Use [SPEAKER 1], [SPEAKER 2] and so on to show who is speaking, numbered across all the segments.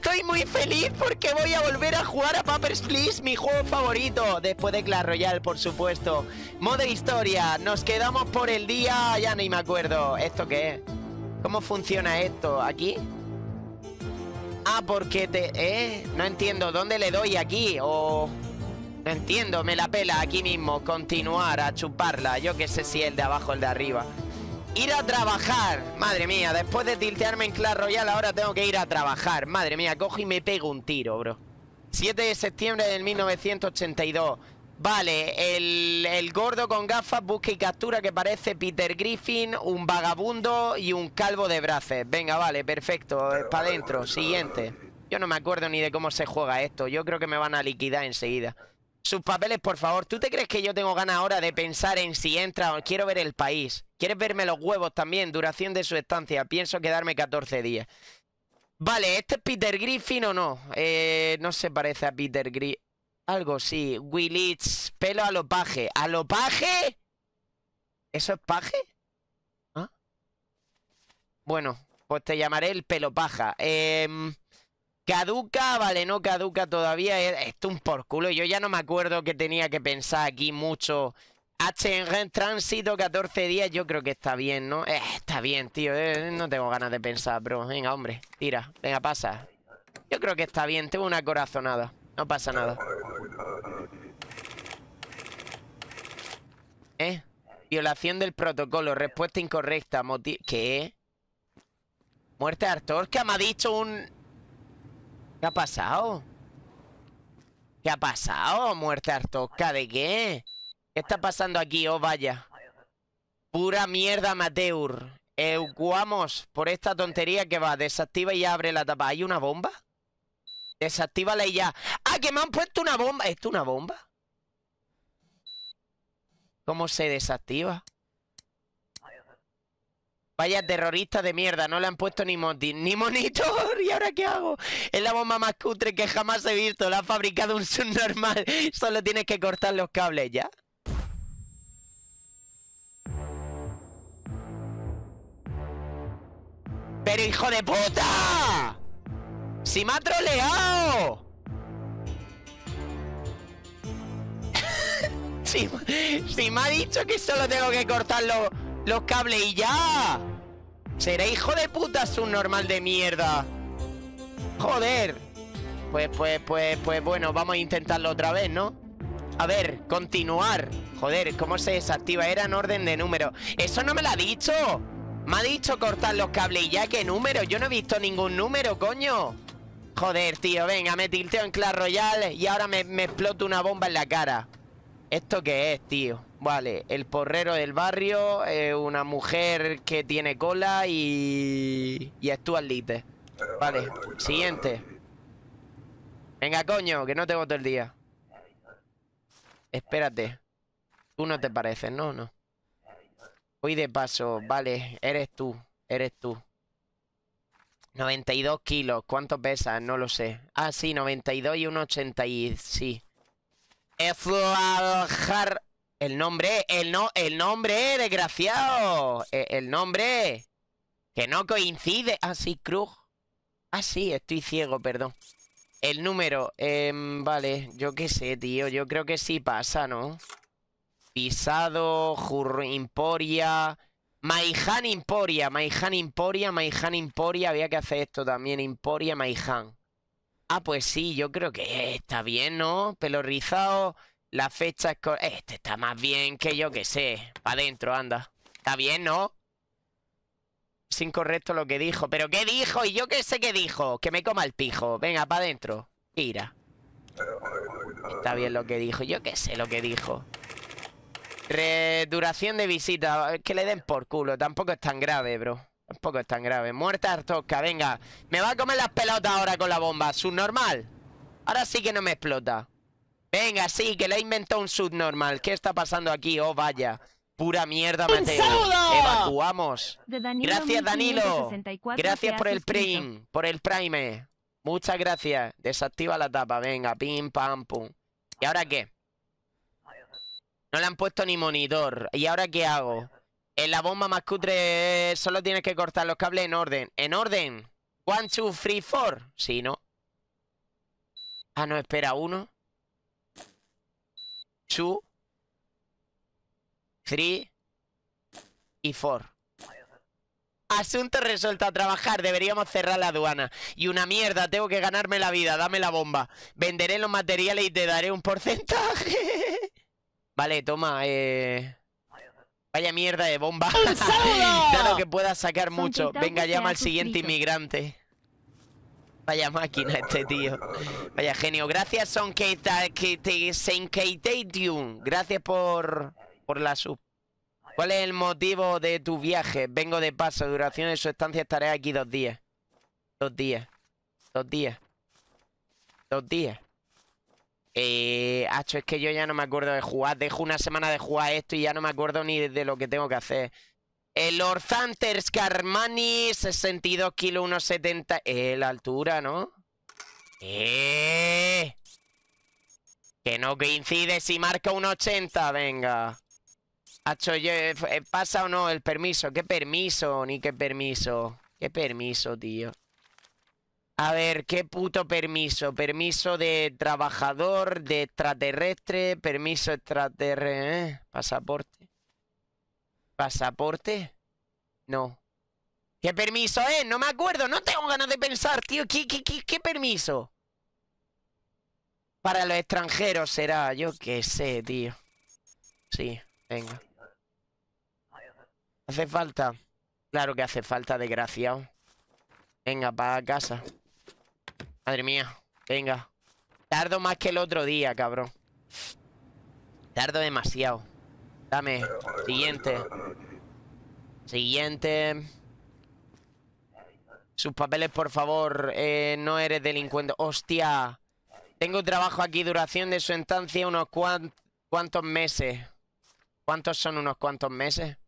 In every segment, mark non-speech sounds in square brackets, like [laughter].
[SPEAKER 1] Estoy muy feliz porque voy a volver a jugar a Papers, Please, mi juego favorito, después de Clash Royale, por supuesto. Modo historia, nos quedamos por el día, ya ni me acuerdo. ¿Esto qué es? ¿Cómo funciona esto? ¿Aquí? Ah, porque te... ¿Eh? No entiendo, ¿dónde le doy aquí? O... No entiendo, me la pela aquí mismo. Continuar a chuparla. Yo qué sé si el de abajo, o el de arriba. Ir a trabajar. Madre mía, después de tiltearme en Clash Royale, ahora tengo que ir a trabajar. Madre mía, cojo y me pego un tiro, bro. 7 de septiembre del 1982. Vale, el, el, gordo con gafas busca y captura que parece Peter Griffin, un vagabundo y un calvo de brazos. Venga, vale, perfecto. Para adentro, siguiente. Yo no me acuerdo ni de cómo se juega esto. Yo creo que me van a liquidar enseguida sus papeles, por favor. ¿Tú te crees que yo tengo ganas ahora de pensar en si entra o quiero ver el país? ¿Quieres verme los huevos también? Duración de su estancia. Pienso quedarme 14 días. Vale, ¿este es Peter Griffin o no? Eh, no se parece a Peter Griffin. Algo sí. Willits, pelo a lo paje. ¿A paje? ¿Eso es paje? ¿Ah? Bueno, pues te llamaré el pelo paja. Em, Caduca, vale, no caduca todavía. Esto un por culo. Yo ya no me acuerdo que tenía que pensar aquí mucho. H en tránsito 14 días. Yo creo que está bien, ¿no? Eh, está bien, tío. Eh, no tengo ganas de pensar, bro. Venga, hombre. Tira. Venga, pasa. Yo creo que está bien. Tengo una corazonada. No pasa nada. ¿Eh? Violación del protocolo. Respuesta incorrecta. ¿Qué? Muerte de que Me ha dicho un... ¿Qué ha pasado? ¿Qué ha pasado? Muerte Artosca, ¿de qué? ¿Qué está pasando aquí? Oh, vaya. Pura mierda, Mateur. Eucuamos por esta tontería que va. Desactiva y abre la tapa. ¿Hay una bomba? Desactívala y ya. ¡Ah, que me han puesto una bomba! ¿Esto una bomba? ¿Cómo se desactiva? Vaya terrorista de mierda, no le han puesto ni ni monitor. [laughs] ¿Y ahora qué hago? Es la bomba más cutre que jamás he visto. La ha fabricado un subnormal. [laughs] Solo tienes que cortar los cables, ¿ya? ¡Pero hijo de puta! ¡Si me ha troleado! [laughs] si, me ha dicho que solo tengo que cortar los los cables y ya. Será hijo de puta subnormal de mierda. Joder. Pues, pues, pues, pues bueno, vamos a intentarlo otra vez, ¿no? A ver, continuar. Joder, ¿cómo se desactiva? Era en orden de número. ¡Eso no me lo ha dicho! Me ha dicho cortar los cables y ya, ¿qué número? Yo no he visto ningún número, coño. Joder, tío, venga, me tilteo en Clash Royale y ahora me, me una bomba en la cara. ¿Esto qué es, tío? Vale, el porrero del barrio, eh, una mujer que tiene cola y... Y al Lite. Vale, siguiente. Venga, coño, que no te voto el día. Espérate. Tú no te pareces, ¿no? No. Voy de paso. Vale, eres tú. Eres tú. 92 kilos. ¿Cuánto pesas? No lo sé. Ah, sí, 92 y 1,80 y... Sí. El nombre, el no, el nombre, desgraciado. E, el, nombre. Que no coincide. Ah, sí, Krug. Ah, sí, estoy ciego, perdón. El número, em, vale, yo qué sé, tío. Yo creo que sí pasa, ¿no? Pisado, Jur Imporia. Maihan Imporia, Maihan Imporia, Maihan Imporia. Había que hacer esto también, Imporia, Maihan. Ah, pues sí, yo creo que está bien, ¿no? Pelo rizado, la fecha es... Este está más bien que yo que sé. Pa' adentro, anda. Está bien, ¿no? Es incorrecto lo que dijo. ¿Pero qué dijo? ¿Y yo qué sé qué dijo? Que me coma el pijo. Venga, para adentro. Ira. Está bien lo que dijo. Yo qué sé lo que dijo. Reduración de visita. Que le den por culo. Tampoco es tan grave, bro. Tampoco es tan grave. Muerta Artosca, venga. Me va a comer las pelotas ahora con la bomba. Subnormal. Ahora sí que no me explota. Venga, sí, que le he inventado un subnormal. ¿Qué está pasando aquí? Oh, vaya. Pura mierda, Mateo. Evacuamos. gracias, Danilo. Gracias por el prime. Por el prime. Muchas gracias. Desactiva la tapa. Venga, pim, pam, pum. ¿Y ahora qué? No le han puesto ni monitor. ¿Y ahora qué hago? En la bomba más cutre solo tienes que cortar los cables en orden. ¡En orden! One, two, three, four. Sí, ¿no? Ah, no, espera. Uno. Two. Three. Y four. Asunto resuelto a trabajar. Deberíamos cerrar la aduana. Y una mierda, tengo que ganarme la vida. Dame la bomba. Venderé los materiales y te daré un porcentaje. [laughs] vale, toma, eh... Vaya mierda de bomba. ¡Un [laughs] que pueda sacar mucho. Venga, llama al siguiente inmigrante. Vaya máquina este tío. Vaya genio. Gracias, Son Tune. Gracias por, por la sub. ¿Cuál es el motivo de tu viaje? Vengo de paso. Duración de su estancia estaré aquí dos días. Dos días. Dos días. Dos días. Eh, Hacho, es que yo ya no me acuerdo de jugar. Dejo una semana de jugar esto y ya no me acuerdo ni de lo que tengo que hacer. El Orzanters, Carmani, 62 kilos, 1,70. Eh, la altura, ¿no? ¡Eh! Que no coincide si marca 1,80, venga. Hacho, eh, eh, ¿pasa o no el permiso? ¿Qué permiso? Ni qué permiso. ¿Qué permiso, tío? A ver, ¿qué puto permiso? Permiso de trabajador, de extraterrestre, permiso extraterrestre, ¿eh? Pasaporte. ¿Pasaporte? No. ¿Qué permiso es? Eh? No me acuerdo, no tengo ganas de pensar, tío. ¿Qué, qué, permiso? Para los extranjeros será, yo qué sé, tío. Sí, venga. ¿Hace falta? Claro que hace falta, desgraciado. Venga, para casa. Madre mía, venga. Tardo más que el otro día, cabrón. Tardo demasiado. Dame. Siguiente. Siguiente. Sus papeles, por favor. Eh, no eres delincuente. Hostia. Tengo trabajo aquí. Duración de su estancia unos cuantos meses. ¿Cuántos son unos cuantos meses?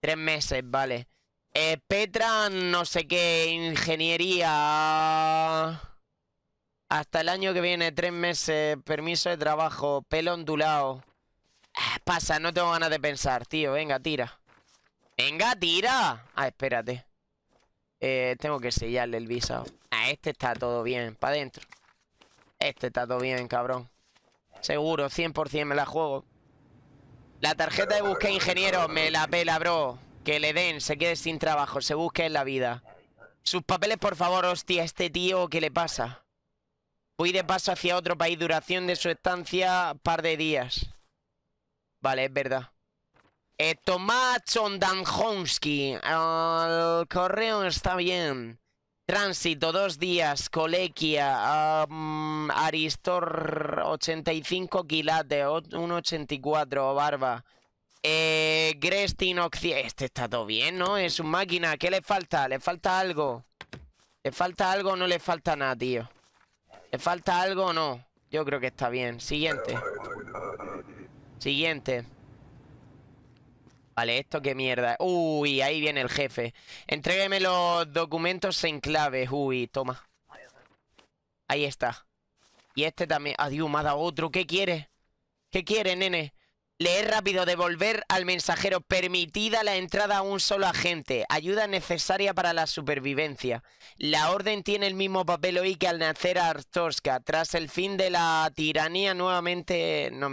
[SPEAKER 1] Tres meses, vale. Eh, Petra, no sé qué. Ingeniería... Hasta el año que viene, tres meses, permiso de trabajo, pelo ondulado. Ah, pasa, no tengo ganas de pensar, tío. Venga, tira. ¡Venga, tira! Ah, espérate. Eh, tengo que sellarle el visado. a ah, este está todo bien, para adentro. Este está todo bien, cabrón. Seguro, 100% me la juego. La tarjeta de búsqueda, ingeniero me la pela, bro. Que le den, se quede sin trabajo, se busque en la vida. Sus papeles, por favor, hostia, este tío, ¿qué le pasa? Voy de paso hacia otro país. Duración de su estancia, par de días. Vale, es verdad. Eh, Tomás Chondanjonsky. El correo está bien. Tránsito, dos días. Colequia. Aristor, 85 quilate. 1,84. Barba. Eh, Grestin Este está todo bien, ¿no? Es un máquina. ¿Qué le falta? ¿Le falta algo? ¿Le falta algo o no le falta nada, tío? falta algo o no? Yo creo que está bien. Siguiente. Siguiente. Vale, esto qué mierda. Uy, ahí viene el jefe. Entrégueme los documentos en clave. Uy, toma. Ahí está. Y este también. Adiós, me ha dado otro. ¿Qué quiere? ¿Qué quiere, nene? Leer rápido, devolver al mensajero. Permitida la entrada a un solo agente. Ayuda necesaria para la supervivencia. La orden tiene el mismo papel hoy que al nacer a Artoska. Tras el fin de la tiranía, nuevamente... No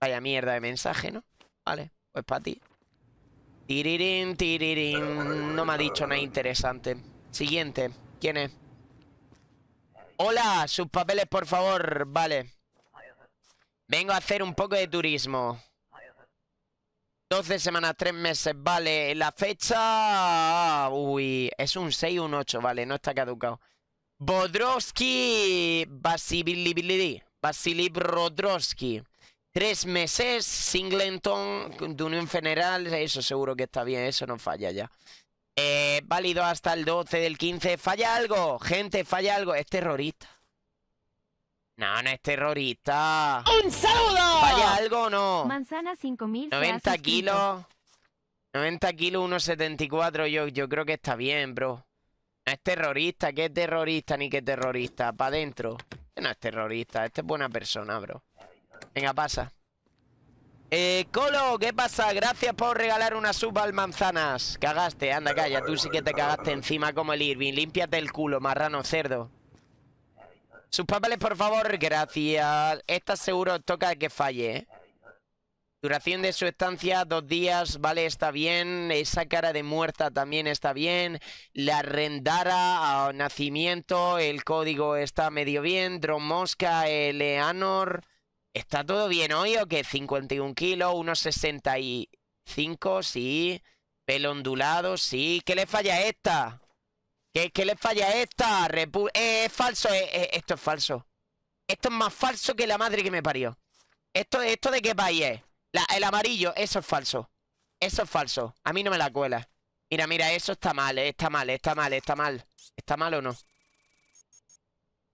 [SPEAKER 1] Vaya mierda de mensaje, ¿no? Vale, pues para ti. Tirirín, tirirín. No me ha dicho nada interesante. Siguiente. ¿Quién es? Hola, sus papeles, por favor. Vale. Vengo a hacer un poco de turismo. 12 semanas, 3 meses, vale. La fecha... Uy, es un 6 un 8, vale, no está caducado. Bodrowski... Basilibili. Basilib 3 meses, Singleton, de unión General eso seguro que está bien, eso no falla ya. Eh, válido hasta el 12 del 15, falla algo, gente, falla algo, es terrorista. No, no es terrorista. ¡Un saludo! ¡Vaya algo no? Manzana 5000. 90 kilos. 90 kilos, 1,74. Yo, yo creo que está bien, bro. No es terrorista. ¿Qué es terrorista ni qué terrorista? Para adentro. Este no es terrorista. Este es buena persona, bro. Venga, pasa. Eh, Colo, ¿qué pasa? Gracias por regalar una sub al manzanas. Cagaste, anda, calla. Tú sí que te cagaste encima como el Irving. Límpiate el culo, marrano cerdo. Sus papeles, por favor, gracias. Esta seguro toca que falle. ¿eh? Duración de su estancia, dos días, vale, está bien. Esa cara de muerta también está bien. La rendara a nacimiento, el código está medio bien. Mosca, Eleanor. ¿Está todo bien hoy o qué? 51 kilos, 1,65, sí. Pelo ondulado, sí. ¿Qué le falla a esta? ¿Qué, le falla a esta? Eh, es falso, eh, eh, esto es falso. Esto es más falso que la madre que me parió. ¿Esto, esto de qué país es? el amarillo, eso es falso. Eso es falso. A mí no me la cuela. Mira, mira, eso está mal, está mal, está mal, está mal. ¿Está mal o no?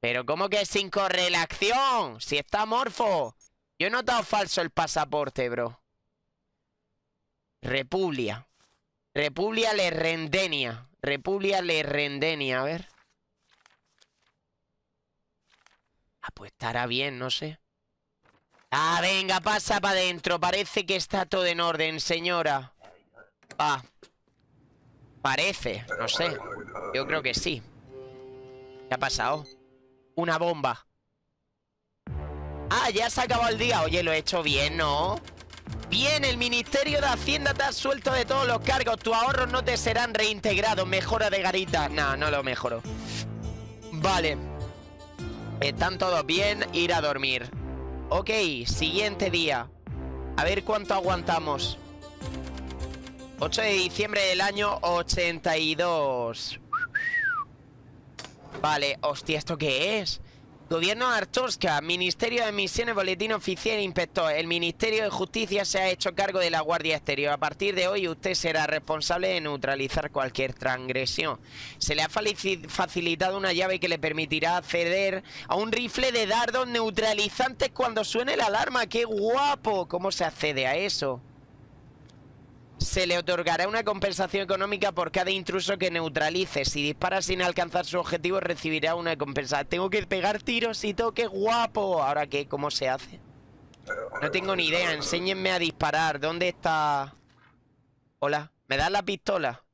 [SPEAKER 1] Pero ¿cómo que sin correlación? Si está morfo. Yo he notado falso el pasaporte, bro. Republia. Republia rendenia. República Le rendeni, a ver. Ah, pues estará bien, no sé. Ah, venga, pasa para adentro. Parece que está todo en orden, señora. Ah. Parece, no sé. Yo creo que sí. ¿Qué ha pasado? Una bomba. Ah, ya se ha acabado el día. Oye, lo he hecho bien, ¿no? Bien, el Ministerio de Hacienda te ha suelto de todos los cargos. Tu ahorro no te serán reintegrados. Mejora de garita. No, no lo mejoro. Vale. Están todos bien. Ir a dormir. Ok, siguiente día. A ver cuánto aguantamos. 8 de diciembre del año 82. Vale, hostia, ¿esto qué es? Gobierno Archovska, Ministerio de Misiones, Boletín Oficial e Inspector. El Ministerio de Justicia se ha hecho cargo de la Guardia Exterior. A partir de hoy usted será responsable de neutralizar cualquier transgresión. Se le ha facilitado una llave que le permitirá acceder a un rifle de dardos neutralizantes cuando suene la alarma. ¡Qué guapo! ¿Cómo se accede a eso? se le otorgará una compensación económica por cada intruso que neutralice. Si dispara sin alcanzar su objetivo, recibirá una compensación. Tengo que pegar tiros y toque guapo. Ahora qué, ¿cómo se hace? No tengo ni idea. Enséñenme a disparar. ¿Dónde está? Hola. ¿Me das la pistola?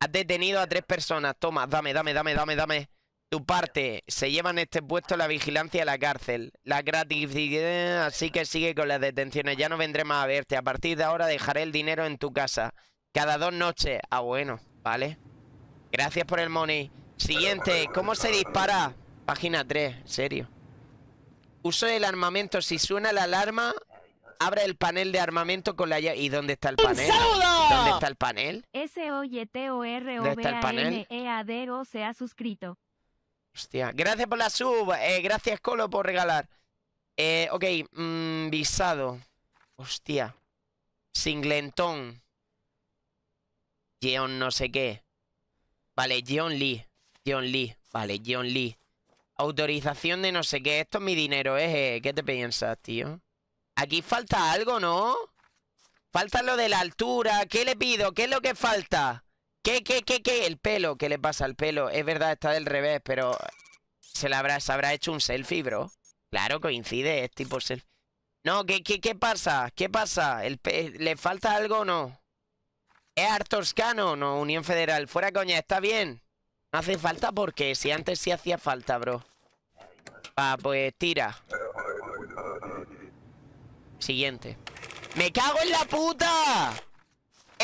[SPEAKER 1] Has detenido a tres personas. Toma, dame, dame, dame, dame, dame tu parte. Se lleva en este puesto la vigilancia a la cárcel. La gratis. así que sigue con las detenciones. Ya no vendré más a verte. A partir de ahora dejaré el dinero en tu casa. Cada dos noches. Ah, bueno, vale. Gracias por el money. Siguiente, ¿cómo se dispara? Página 3, serio. Uso el armamento. Si suena la alarma, Abra el panel de armamento con la llave. ¿Y dónde está el panel? ¿Dónde está el panel? S O Y T O R O B A N E A D O se ha suscrito. Hostia, gracias por la sub. Eh, gracias, Colo, por regalar. Eh, ok, mm, visado. Hostia. Singlentón. Jeon no sé qué. Vale, John Lee. Jeon Lee. Vale, Jeon Lee. Autorización de no sé qué. Esto es mi dinero, eh, ¿eh? ¿Qué te piensas, tío? Aquí falta algo, ¿no? Falta lo de la altura. ¿Qué le pido? ¿Qué es lo que falta? ¿Qué, qué, qué, qué? El pelo, ¿qué le pasa al pelo? Es verdad, está del revés, pero... Se, la habrá, habrá hecho un selfie, bro. Claro, coincide, es tipo selfie. No, ¿qué, qué, qué pasa? ¿Qué pasa? ¿El ¿Le falta algo o no? ¿Es Artoscano? No, Unión Federal. Fuera coña, está bien. No hace falta porque si antes sí hacía falta, bro. Va, pues tira. Siguiente. ¡Me cago en la puta!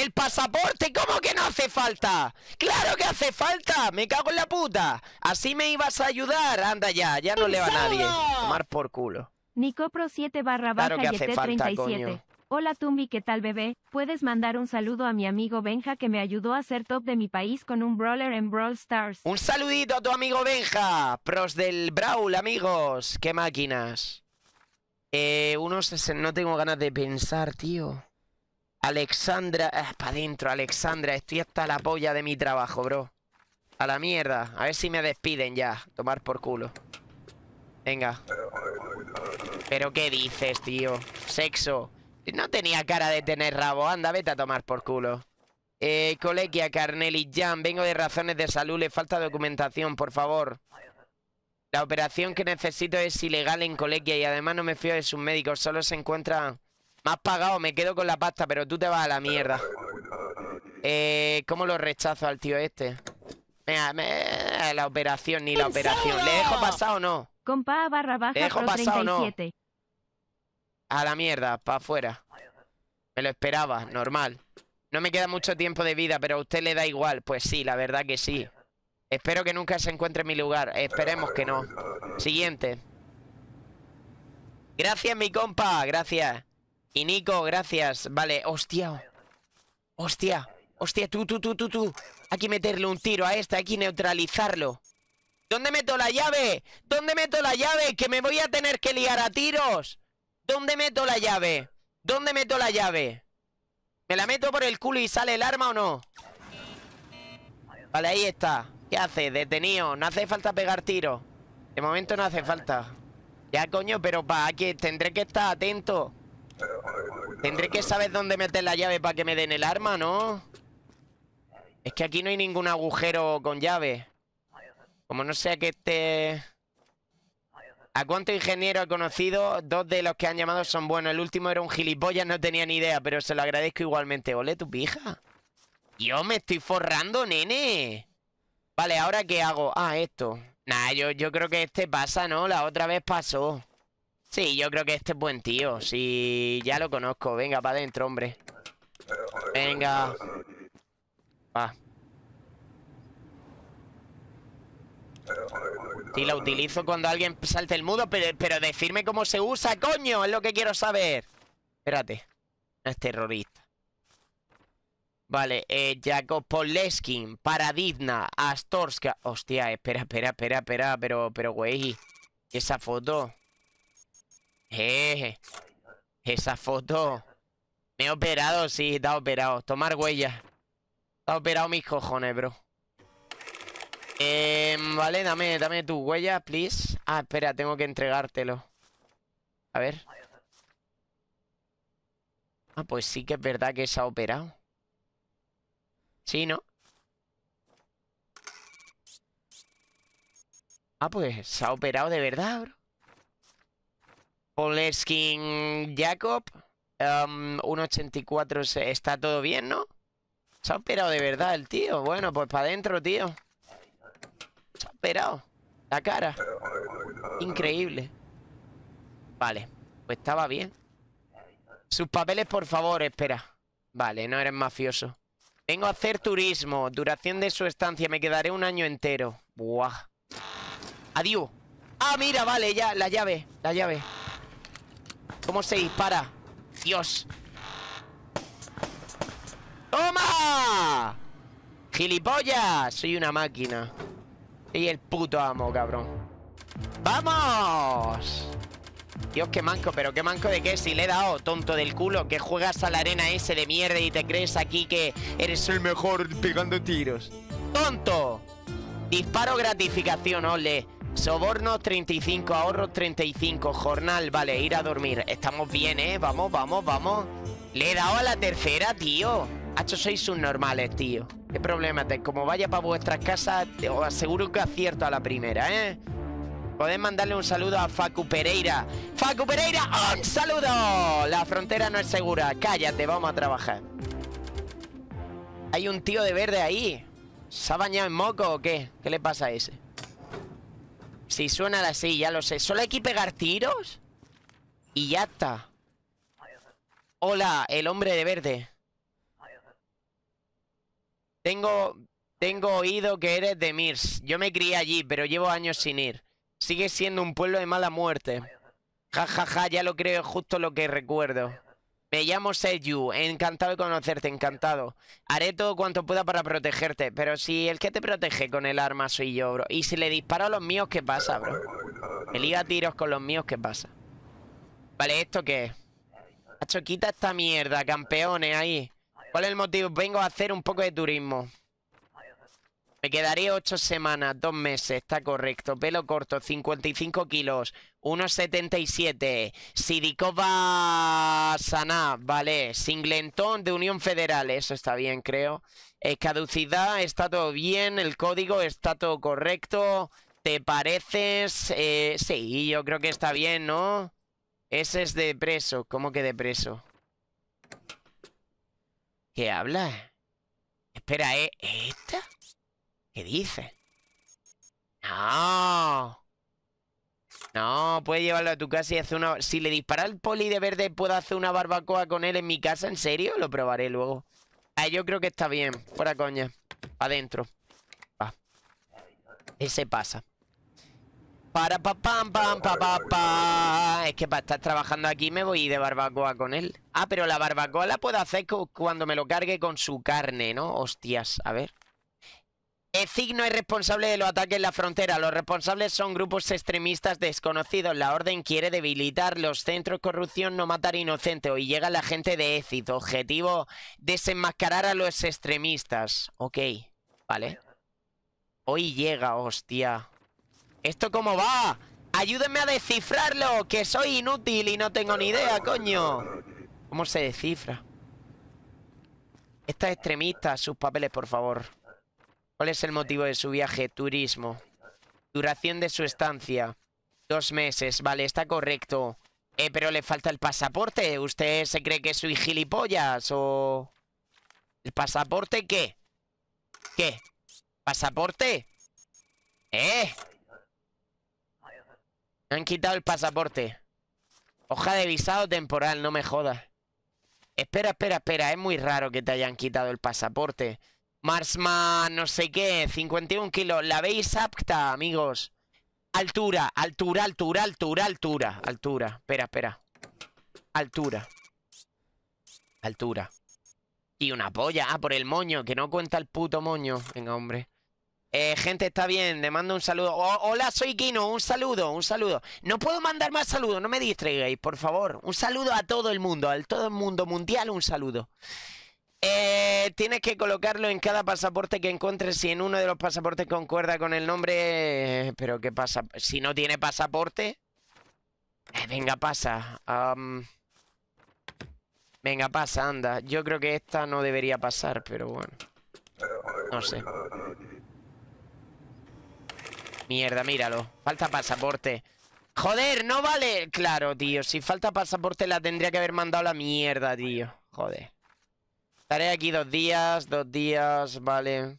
[SPEAKER 1] ¿El pasaporte? ¿Cómo que no hace falta? ¡Claro que hace falta! ¡Me cago en la puta! Así me ibas a ayudar. Anda ya, ya no le va a nadie. Tomar por culo. Nicopro 7 barra baja claro 37. Hola Tumbi, ¿qué tal bebé? Puedes mandar un saludo a mi amigo Benja que me ayudó a ser top de mi país con un brawler en Brawl Stars. Un saludito a tu amigo Benja, pros del Brawl, amigos. Qué máquinas. Eh, unos no tengo ganas de pensar, tío. Alexandra, ah, para adentro, Alexandra. Estoy hasta la polla de mi trabajo, bro. A la mierda. A ver si me despiden ya. Tomar por culo. Venga. ¿Pero qué dices, tío? Sexo. No tenía cara de tener rabo. Anda, vete a tomar por culo. Eh, colequia, Carnel Vengo de razones de salud. Le falta documentación, por favor. La operación que necesito es ilegal en colequia. y además no me fío de sus médicos. Solo se encuentra me has pagado, me quedo con la pasta, pero tú te vas a la mierda. Eh, ¿Cómo lo rechazo al tío este? la operación, ni la operación. ¿Le dejo pasar o no? Compa barra baja ¿Le dejo pasar o no? A la mierda, para afuera. Me lo esperaba, normal. No me queda mucho tiempo de vida, pero a usted le da igual. Pues sí, la verdad que sí. Espero que nunca se encuentre en mi lugar. Esperemos que no. Siguiente. Gracias, mi compa. Gracias. Nico, gracias. Vale, hostia. Hostia. Hostia, tú, tú, tú, tú, tú. Hay que meterle un tiro a esta, hay que neutralizarlo. ¿Dónde meto la llave? ¿Dónde meto la llave? Que me voy a tener que liar a tiros. ¿Dónde meto la llave? ¿Dónde meto la llave? ¿Me la meto por el culo y sale el arma o no? Vale, ahí está. ¿Qué hace? Detenido. No hace falta pegar tiro. De momento no hace falta. Ya, coño, pero para que tendré que estar atento. Tendré que saber dónde meter la llave para que me den el arma, ¿no? Es que aquí no hay ningún agujero con llave. Como no sea que este... ¿A cuánto ingeniero he conocido? Dos de los que han llamado son buenos. El último era un gilipollas, no tenía ni idea, pero se lo agradezco igualmente. Ole, tu pija. Yo me estoy forrando, nene. Vale, ¿ahora qué hago? Ah, esto. Nah, yo, yo creo que este pasa, ¿no? La otra vez pasó. Sí, yo creo que este es buen tío. Sí, ya lo conozco. Venga, para adentro, hombre. Venga. Va. Sí, la utilizo cuando alguien salte el mudo, pero, decirme cómo se usa, coño, es lo que quiero saber. Espérate. No es terrorista. Vale, eh, Jacob Poleskin, Paradigna, Astorska. Hostia, espera, espera, espera, espera, pero, pero, güey, esa foto. Eh, Esa foto. Me he operado, sí, está operado. Tomar huella, Está operado mis cojones, bro. Em, vale, dame, dame tu huella, please. Ah, espera, tengo que entregártelo. A ver. Ah, pues sí que es verdad que se ha operado. Sí, ¿no? Ah, pues se ha operado de verdad, bro. Poleskin Jacob. 1.84. Um, está todo bien, ¿no? Se ha operado de verdad el tío. Bueno, pues para adentro, tío. Se ha operado. La cara. Increíble. Vale. Pues estaba bien. Sus papeles, por favor, espera. Vale, no eres mafioso. Vengo a hacer turismo. Duración de su estancia. Me quedaré un año entero. Buah. Adiós. Ah, mira, vale, ya. La llave. La llave. ¿Cómo se dispara? Dios. ¡Toma! ¡Gilipollas! Soy una máquina. Y el puto amo, cabrón. ¡Vamos! Dios, qué manco, pero qué manco de qué Si le he dado, tonto del culo Que juegas a la arena ese de mierda y te crees aquí que eres el mejor pegando tiros ¡Tonto! Disparo gratificación, ole Sobornos 35, ahorros 35, jornal, vale, ir a dormir. Estamos bien, ¿eh? Vamos, vamos, vamos. Le he dado a la tercera, tío. Hacho, sois subnormales, tío. ¿Qué problema te? Como vaya para vuestras casas, os aseguro que acierto a la primera, ¿eh? Podéis mandarle un saludo a Facu Pereira. ¡Facu Pereira, un saludo! La frontera no es segura. Cállate, vamos a trabajar. Hay un tío de verde ahí. ¿Se ha bañado en moco o qué? ¿Qué le pasa a ese? Si suena así, ya lo sé. Solo hay que pegar tiros y ya está. Hola, el hombre de verde. Tengo, tengo oído que eres de Mirs. Yo me crié allí, pero llevo años sin ir. Sigue siendo un pueblo de mala muerte. Ja, ja, ja, ya lo creo, justo lo que recuerdo. Me llamo Seju, encantado de conocerte, encantado. Haré todo cuanto pueda para protegerte, pero si el que te protege con el arma soy yo, bro. Y si le disparo a los míos, ¿qué pasa, bro? Me liga tiros con los míos, ¿qué pasa? Vale, ¿esto qué es? Hacho, quita esta mierda, campeones, ahí. ¿Cuál es el motivo? Vengo a hacer un poco de turismo. Me quedaré ocho semanas, dos meses, está correcto. Pelo corto, 55 kilos, 1,77. Sidikova Saná, vale. Singlentón de Unión Federal, eso está bien, creo. Escaducidad, caducidad, está todo bien. El código está todo correcto. ¿Te pareces? Eh, sí, yo creo que está bien, ¿no? Ese es de preso. ¿Cómo que de preso? ¿Qué habla? Espera, ¿eh? ¿Esta? ¿Qué dices? No. No, puedes llevarlo a tu casa y hacer una... Si le dispara el poli de verde, ¿puedo hacer una barbacoa con él en mi casa? ¿En serio? Lo probaré luego. Ah, yo creo que está bien. Fuera coña. Adentro. Va. Ese pasa. Para pa pam pam pa pa pa. Es que para estar trabajando aquí me voy de barbacoa con él. Ah, pero la barbacoa la puedo hacer cuando me lo cargue con su carne, ¿no? Hostias, a ver. EZIC no es responsable de los ataques en la frontera. Los responsables son grupos extremistas desconocidos. La orden quiere debilitar los centros de corrupción, no matar inocentes. Hoy llega la gente de EZIC Objetivo, desenmascarar a los extremistas. Ok, vale. Hoy llega, hostia. ¿Esto cómo va? Ayúdenme a descifrarlo, que soy inútil y no tengo ni idea, coño. ¿Cómo se descifra? Estas extremistas, sus papeles, por favor. ¿Cuál es el motivo de su viaje? Turismo. Duración de su estancia. Dos meses. Vale, está correcto. Eh, pero le falta el pasaporte. ¿Usted se cree que soy gilipollas o...? ¿El pasaporte qué? ¿Qué? ¿Pasaporte? ¿Eh? Me han quitado el pasaporte. Hoja de visado temporal, no me jodas. Espera, espera, espera. Es muy raro que te hayan quitado el pasaporte. Marsman, no sé qué, 51 kilos. La veis apta, amigos. Altura, altura, altura, altura, altura, altura. Espera, espera. Altura. Altura. Y una polla. Ah, por el moño, que no cuenta el puto moño. Venga, hombre. Eh, gente, está bien, le mando un saludo. Oh, hola, soy Kino, un saludo, un saludo. No puedo mandar más saludos, no me distraigáis, por favor. Un saludo a todo el mundo, al todo el mundo mundial, un saludo. Eh, tienes que colocarlo en cada pasaporte que encuentres. Si en uno de los pasaportes concuerda con el nombre. Eh, pero qué pasa. Si no tiene pasaporte. Eh, venga, pasa. venga, pasa, anda. Yo creo que esta no debería pasar, pero bueno. No sé. Mierda, míralo. Falta pasaporte. Joder, no vale. Claro, tío. Si falta pasaporte la tendría que haber mandado a la mierda, tío. Joder. Estaré aquí dos días, dos días, vale.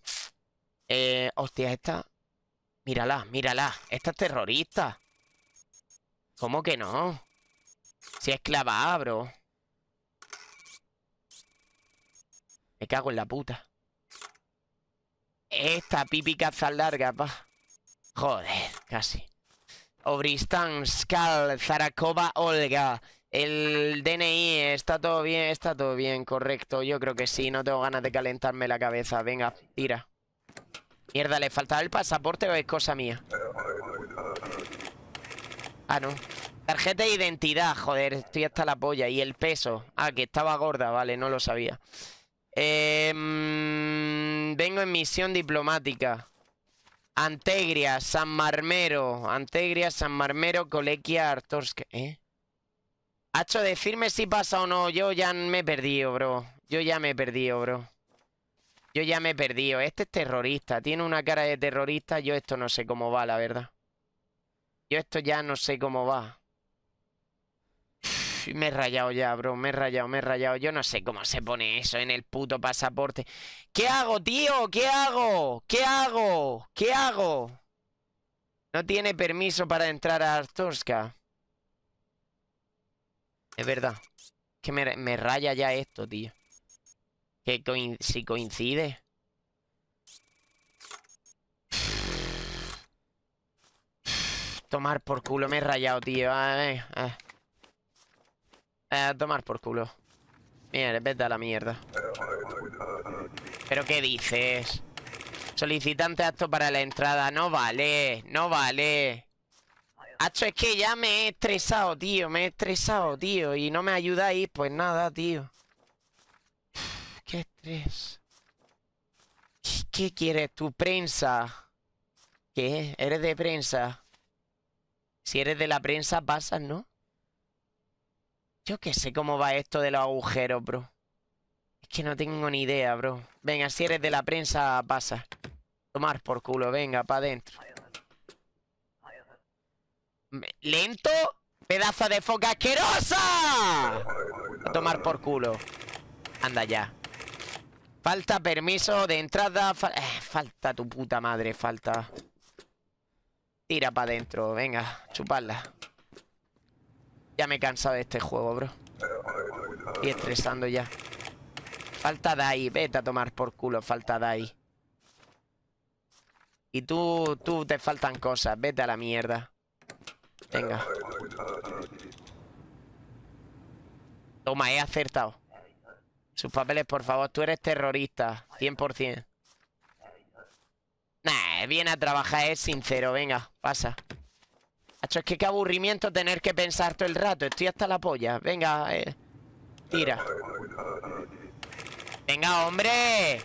[SPEAKER 1] Eh, hostia, esta. Mírala, mírala. Esta es terrorista. ¿Cómo que no? Si es clava, bro. Me cago en la puta. Esta pipi caza larga, pa. Joder, casi. Obristán, Skal, Zaracoba, Olga. El DNI está todo bien, está todo bien, correcto. Yo creo que sí, no tengo ganas de calentarme la cabeza. Venga, tira. Mierda, ¿le faltaba el pasaporte o es cosa mía? Ah, no. Tarjeta de identidad, joder, estoy hasta la polla. Y el peso. Ah, que estaba gorda, vale, no lo sabía. Em, vengo en misión diplomática. Antegria, San Marmero. Antegria, San Marmero, Colequia, Artorsk. ¿Eh? Hacho, decirme si pasa o no. Yo ya me he perdido, bro. Yo ya me he perdido, bro. Yo ya me he perdido. Este es terrorista. Tiene una cara de terrorista. Yo esto no sé cómo va, la verdad. Yo esto ya no sé cómo va. me he rayado ya, bro. Me he rayado, me he rayado. Yo no sé cómo se pone eso en el puto pasaporte. ¿Qué hago, tío? ¿Qué hago? ¿Qué hago? ¿Qué hago? No tiene permiso para entrar a Arturska. Es verdad. Que me, raya ya esto, tío. Que si coincide. Tomar por culo, me he rayado, tío. Eh, tomar por culo. Mira, vete a la mierda. ¿Pero qué dices? Solicitante acto para la entrada. No vale, no vale. Hacho, es que ya me he estresado, tío. Me he estresado, tío. Y no me ayuda ahí, pues nada, tío. [sighs] Qué estrés. ¿Qué, quieres tu prensa? ¿Qué? ¿Eres de prensa? Si eres de la prensa, pasas, ¿no? Yo qué sé cómo va esto de los agujeros, bro. Es que no tengo ni idea, bro. Venga, si eres de la prensa, pasa. Tomar por culo, venga, pa' dentro. ¿Lento? ¡Pedazo de foca asquerosa! A tomar por culo. Anda ya. Falta permiso de entrada. Eh, falta tu puta madre, falta. Tira para adentro, venga, chuparla. Ya me he cansado de este juego, bro. Y estresando ya. Falta de ahí, vete a tomar por culo, falta de ahí. Y tú, tú te faltan cosas, vete a la mierda. Venga. Toma, he acertado. Sus papeles, por favor. Tú eres terrorista. 100%. Nah, viene a trabajar, es sincero. Venga, pasa. Hacho, es que qué aburrimiento tener que pensar todo el rato. Estoy hasta la polla. Venga, eh. Tira. Venga, hombre.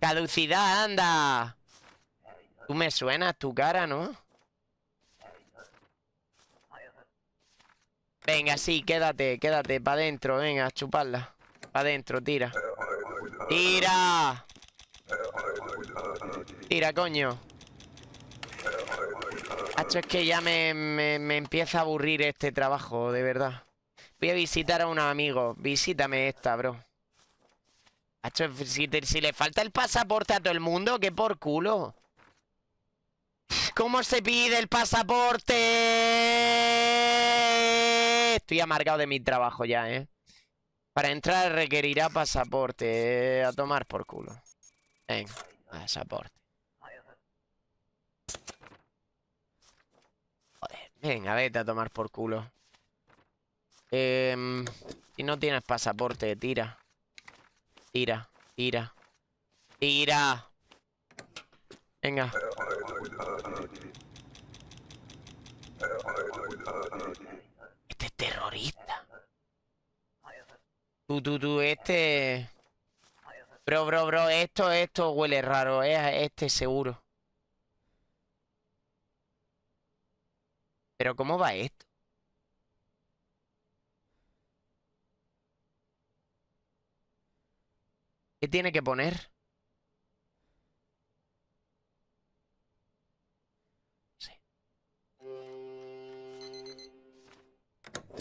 [SPEAKER 1] Caducidad, anda. Tú me suenas tu cara, ¿no? Venga, sí, quédate, quédate, Pa' adentro, venga, chuparla. Para adentro, tira. ¡Tira! Tira, coño. Hacho, es que ya me, me, empieza a aburrir este trabajo, de verdad. Voy a visitar a un amigo. Visítame esta, bro. Hacho, si, si le falta el pasaporte a todo el mundo, que por culo. ¿Cómo se pide el pasaporte? estoy amargado de mi trabajo ya, ¿eh? Para entrar requerirá pasaporte. Eh, a tomar por culo. Venga, pasaporte. Joder, venga, vete a tomar por culo. Eh, si no tienes pasaporte, tira. Tira, tira. Tira. Venga terrorista. Tú, tú, tú, este... Bro, bro, bro, esto, esto huele raro. este seguro. Pero ¿cómo va esto? ¿Qué tiene que poner?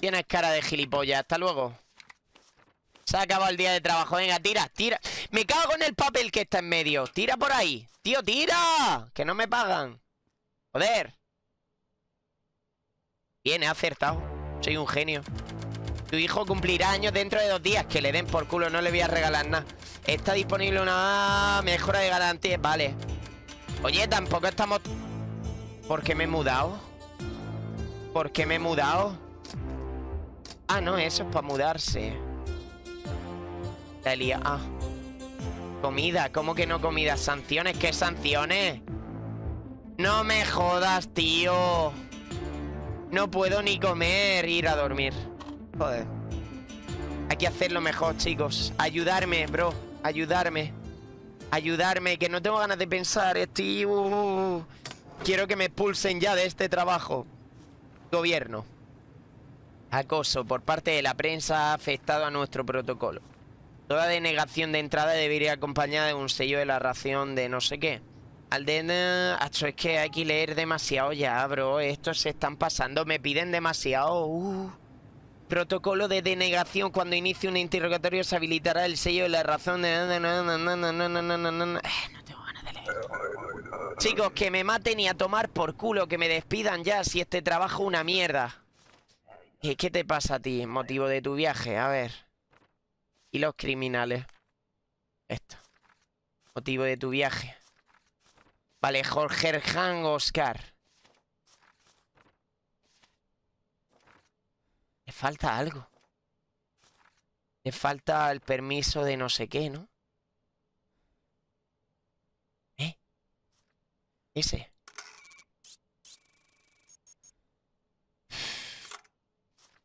[SPEAKER 1] Tienes cara de gilipollas. Hasta luego. Se ha acabado el día de trabajo. Venga, tira, tira. Me cago en el papel que está en medio. Tira por ahí. Tío, tira. Que no me pagan. Joder. Bien, acertado. Soy un genio. Tu hijo cumplirá años dentro de dos días. Que le den por culo, no le voy a regalar nada. Está disponible una mejora de garantía. Vale. Oye, tampoco estamos... ¿Por qué me he mudado? ¿Por qué me he mudado? Ah, no, eso es para mudarse. Ah. Comida, ¿cómo que no comida? ¿Sanciones? ¿Qué sanciones? No me jodas, tío. No puedo ni comer, ir a dormir. Joder. Hay que hacerlo mejor, chicos. Ayudarme, bro. Ayudarme. Ayudarme, que no tengo ganas de pensar, eh, tío. Quiero que me expulsen ya de este trabajo. Gobierno. Acoso por parte de la prensa ha afectado a nuestro protocolo. Toda denegación de entrada debería acompañada de un sello de la ración de no sé qué. Al de... Esto es que hay que leer demasiado ya, bro. Estos se están pasando. Me piden demasiado. Uh. Protocolo de denegación. Cuando inicie un interrogatorio se habilitará el sello de la razón de... No tengo ganas de leer. Chicos, que me maten y a tomar por culo. Que me despidan ya si este trabajo es una mierda. ¿Qué te pasa a ti? Motivo de tu viaje, a ver. Y los criminales. Esto. Motivo de tu viaje. Vale, Jorge Hang, Oscar. Le falta algo. Le falta el permiso de no sé qué, ¿no? ¿Eh? Ese.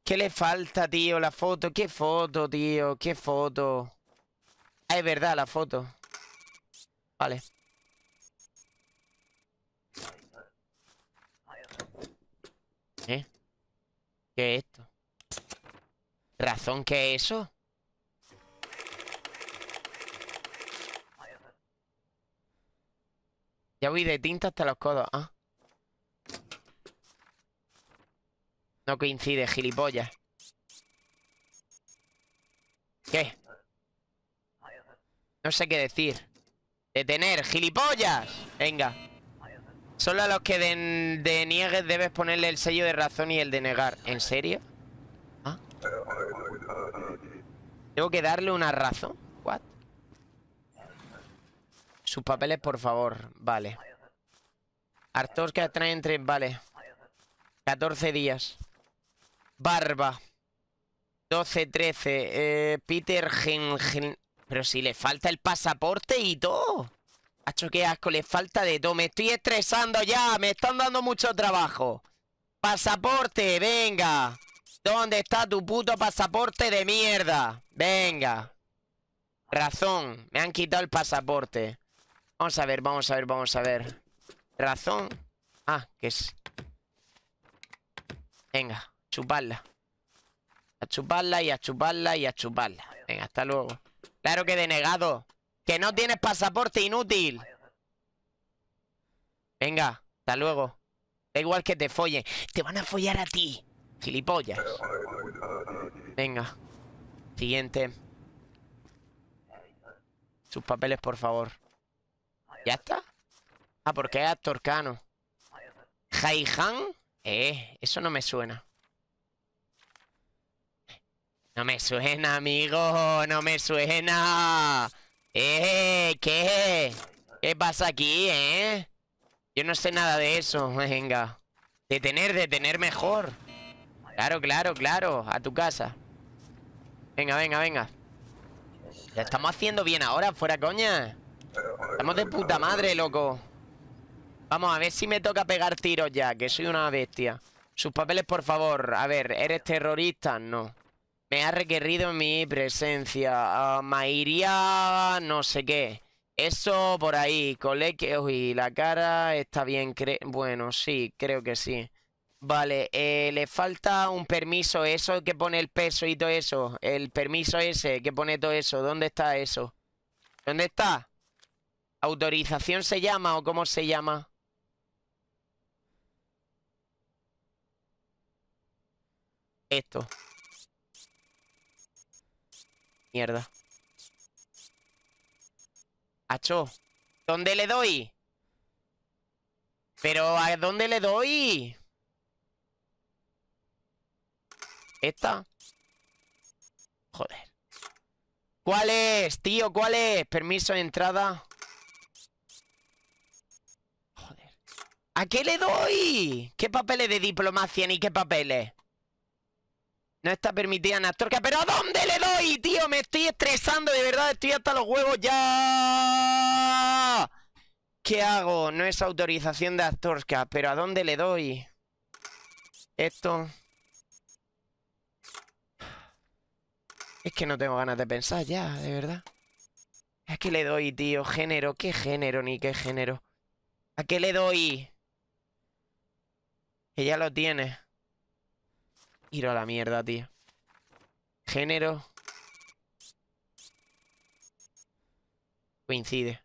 [SPEAKER 1] ¿Qué le falta, tío? La foto. ¿Qué foto, tío? ¿Qué foto? Ah, es verdad, la foto. Vale. ¿Eh? ¿Qué es esto? ¿Razón qué es eso? Ya voy de tinta hasta los codos, ¿ah? No coincide, gilipollas. ¿Qué? No sé qué decir. Detener, gilipollas. Venga. Solo a los que den, deniegues debes ponerle el sello de razón y el de negar. ¿En serio? ¿Ah? ¿Tengo que darle una razón? ¿What? Sus papeles, por favor. Vale. Artos que atraen tres. Vale. 14 días. Barba. 12, 13. Eh, Peter Gen, Pero si le falta el pasaporte y todo. Hacho, qué asco, le falta de todo. Me estoy estresando ya, me están dando mucho trabajo. Pasaporte, venga. ¿Dónde está tu puto pasaporte de mierda? Venga. Razón, me han quitado el pasaporte. Vamos a ver, vamos a ver, vamos a ver. Razón. Ah, que es... Venga. A chuparla. A chuparla y a chuparla y a chuparla. Venga, hasta luego. Claro que denegado. Que no tienes pasaporte inútil. Venga, hasta luego. Da igual que te follen. Te van a follar a ti. Gilipollas. Venga. Siguiente. Sus papeles, por favor. ¿Ya está? Ah, porque es actor ¿Haihan? Eh, eso no me suena. No me suena, amigo. No me suena. Eh, ¿qué? ¿Qué pasa aquí, eh? Yo no sé nada de eso. [laughs] Venga. Detener, detener mejor. Claro, claro, claro. A tu casa. Venga, venga, venga. La estamos haciendo bien ahora, fuera coña. Estamos de puta madre, loco. Vamos, a ver si me toca pegar tiros ya, que soy una bestia. Sus papeles, por favor. A ver, ¿eres terrorista? No. Me ha requerido mi presencia. Uh, no sé qué. Eso por ahí. Coleque. y la cara está bien. bueno, sí, creo que sí. Vale, eh, le falta un permiso. Eso que pone el peso y todo eso. El permiso ese que pone todo eso. ¿Dónde está eso? ¿Dónde está? ¿Autorización se llama o cómo se llama? Esto. Mierda. Acho. ¿Dónde le doy? Pero ¿a dónde le doy? ¿Esta? Joder. ¿Cuál es, tío? ¿Cuál es? Permiso de entrada. Joder. ¿A qué le doy? ¿Qué papeles de diplomacia ni qué papeles? No está permitida Astorca. ¿Pero a dónde le doy, tío? Me estoy estresando, de verdad. Estoy hasta los huevos ya. ¿Qué hago? No es autorización de Astorca. ¿Pero a dónde le doy? Esto... Es que no tengo ganas de pensar ya, de verdad. ¿A qué le doy, tío? Género. ¿Qué género? Ni qué género. ¿A qué le doy? Que ya lo tiene. Ir a la mierda, tío. Género. Coincide.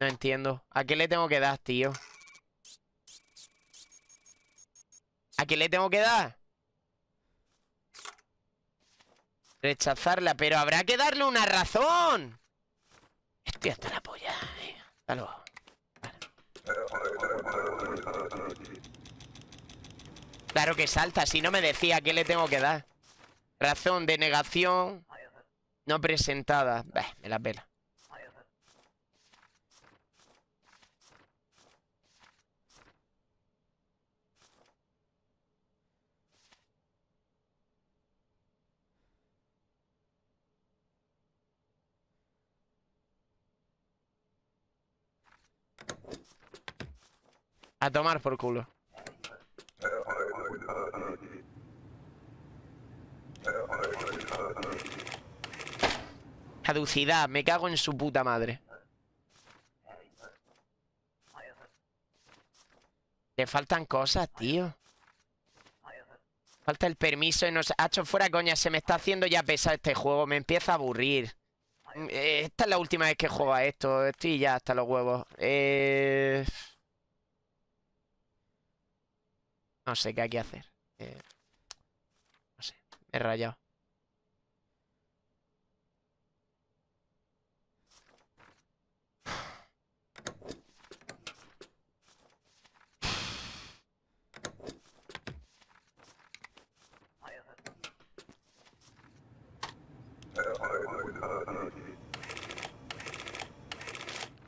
[SPEAKER 1] No entiendo. ¿A qué le tengo que dar, tío? ¿A qué le tengo que dar? Rechazarla, pero habrá que darle una razón. Estoy hasta la polla, eh. Claro que salta, si no me decía qué le tengo que dar. Razón de negación no presentada. me la pela. A tomar por culo. Caducidad, me cago en su puta madre. Le faltan cosas, tío. Falta el permiso y nos ha hecho fuera coña. Se me está haciendo ya pesar este juego. Me empieza a aburrir. Mm, eh, esta es la última vez que juego a esto. Estoy ya hasta los huevos. Eh... No sé qué hay que hacer. Eh, no sé, me he rayado.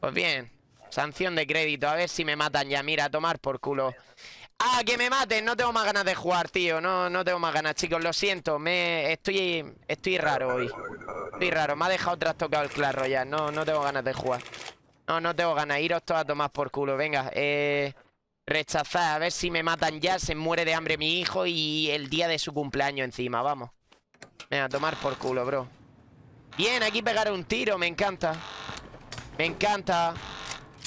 [SPEAKER 1] Pues bien, sanción de crédito, a ver si me matan ya, mira, a tomar por culo que me maten, no tengo más ganas de jugar, tío. No, no tengo más ganas, chicos, lo siento. Me estoy estoy raro hoy. Estoy raro, me ha dejado trastocado el claro ya No, no tengo ganas de jugar. No, no tengo ganas. Iros todos a tomar por culo. Venga, eh, rechazar. A ver si me matan ya. Se muere de hambre mi hijo y el día de su cumpleaños encima. Vamos. Venga, a tomar por culo, bro. Bien, aquí pegar un tiro. Me encanta. Me encanta.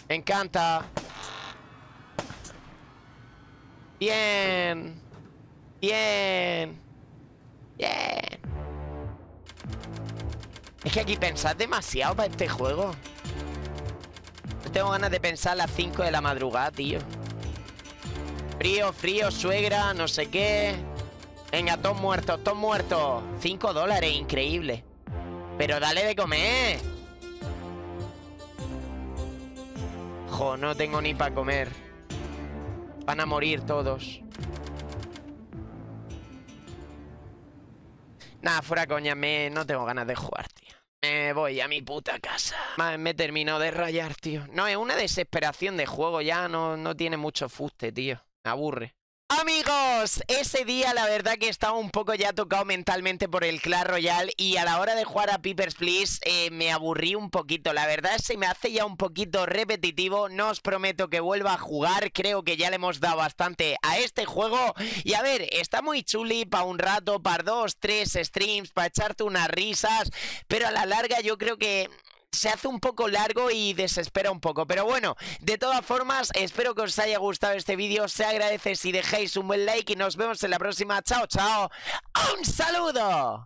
[SPEAKER 1] Me encanta. Bien. Bien. Bien. Es que aquí pensás demasiado para este juego. No tengo ganas de pensar a las 5 de la madrugada, tío. Frío, frío, suegra, no sé qué. Venga, todos muertos, todos muertos. 5 dólares, increíble. Pero dale de comer. Jo, no tengo ni para comer. Van a morir todos. Nada, fuera coña, no tengo ganas de jugar, tío. Me voy a mi puta casa. Me termino de rayar, tío. No, es una desesperación de juego ya, no, no tiene mucho fuste, tío. Me aburre. Amigos, ese día la verdad que estaba un poco ya tocado mentalmente por el Clash Royale y a la hora de jugar a Peepers Please eh, me aburrí un poquito. La verdad se me hace ya un poquito repetitivo, no os prometo que vuelva a jugar, creo que ya le hemos dado bastante a este juego. Y a ver, está muy chuli para un rato, para dos, tres streams, para echarte unas risas, pero a la larga yo creo que se hace un poco largo y desespera un poco. Pero bueno, de todas formas, espero que os haya gustado este vídeo. Se agradece si dejáis un buen like y nos vemos en la próxima. Chao, chao. ¡Un saludo!